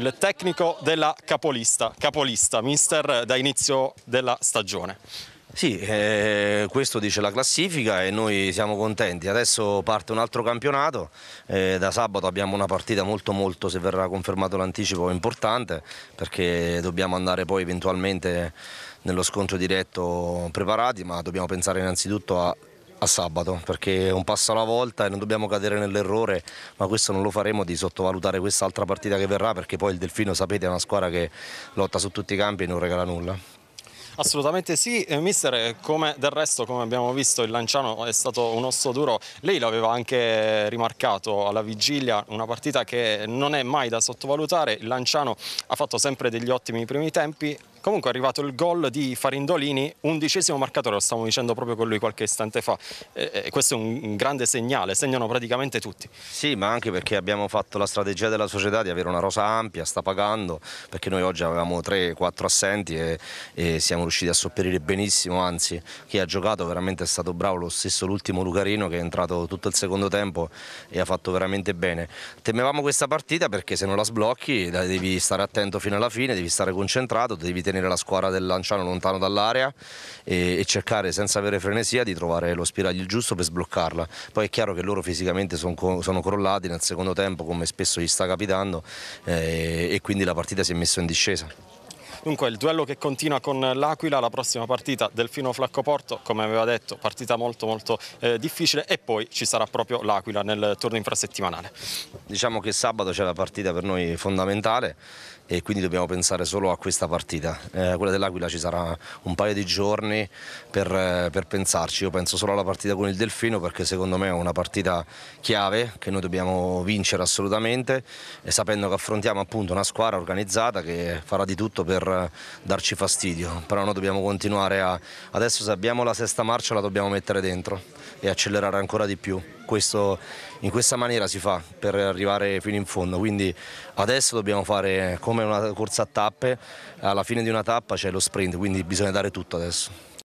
il tecnico della capolista, capolista, mister da inizio della stagione. Sì, eh, questo dice la classifica e noi siamo contenti. Adesso parte un altro campionato, eh, da sabato abbiamo una partita molto molto, se verrà confermato l'anticipo, importante perché dobbiamo andare poi eventualmente nello scontro diretto preparati, ma dobbiamo pensare innanzitutto a a sabato perché un passo alla volta e non dobbiamo cadere nell'errore, ma questo non lo faremo di sottovalutare quest'altra partita che verrà perché poi il Delfino sapete è una squadra che lotta su tutti i campi e non regala nulla. Assolutamente sì, eh, mister, come del resto come abbiamo visto il Lanciano è stato un osso duro, lei l'aveva anche rimarcato alla vigilia, una partita che non è mai da sottovalutare, il Lanciano ha fatto sempre degli ottimi primi tempi, Comunque è arrivato il gol di Farindolini, undicesimo marcatore, lo stavamo dicendo proprio con lui qualche istante fa. E questo è un grande segnale, segnano praticamente tutti. Sì, ma anche perché abbiamo fatto la strategia della società di avere una rosa ampia, sta pagando, perché noi oggi avevamo 3-4 assenti e, e, siamo riusciti a sopperire benissimo, anzi chi ha giocato veramente è stato bravo, lo stesso l'ultimo Lucarino che è entrato tutto il secondo tempo e ha fatto veramente bene. Temevamo questa partita perché se non la sblocchi devi stare attento fino alla fine, devi stare concentrato, devi tenere tenere la squadra del Lanciano lontano dall'area e, e, cercare senza avere frenesia di trovare lo spiraglio giusto per sbloccarla. Poi è chiaro che loro fisicamente sono, sono crollati nel secondo tempo come spesso gli sta capitando eh, e quindi la partita si è messa in discesa. Dunque il duello che continua con l'Aquila, la prossima partita Delfino Flaccoporto, come aveva detto, partita molto molto eh, difficile e poi ci sarà proprio l'Aquila nel turno infrasettimanale. Diciamo che sabato c'è la partita per noi fondamentale e quindi dobbiamo pensare solo a questa partita. Eh, quella dell'Aquila ci sarà un paio di giorni per, eh, per, pensarci. Io penso solo alla partita con il Delfino perché secondo me è una partita chiave che noi dobbiamo vincere assolutamente sapendo che affrontiamo appunto una squadra organizzata che farà di tutto per eh, darci fastidio, però noi dobbiamo continuare a... Adesso se abbiamo la sesta marcia la dobbiamo mettere dentro e accelerare ancora di più. Questo, in questa maniera si fa per arrivare fino in fondo, quindi adesso dobbiamo fare come una corsa a tappe, alla fine di una tappa c'è lo sprint, quindi bisogna dare tutto adesso.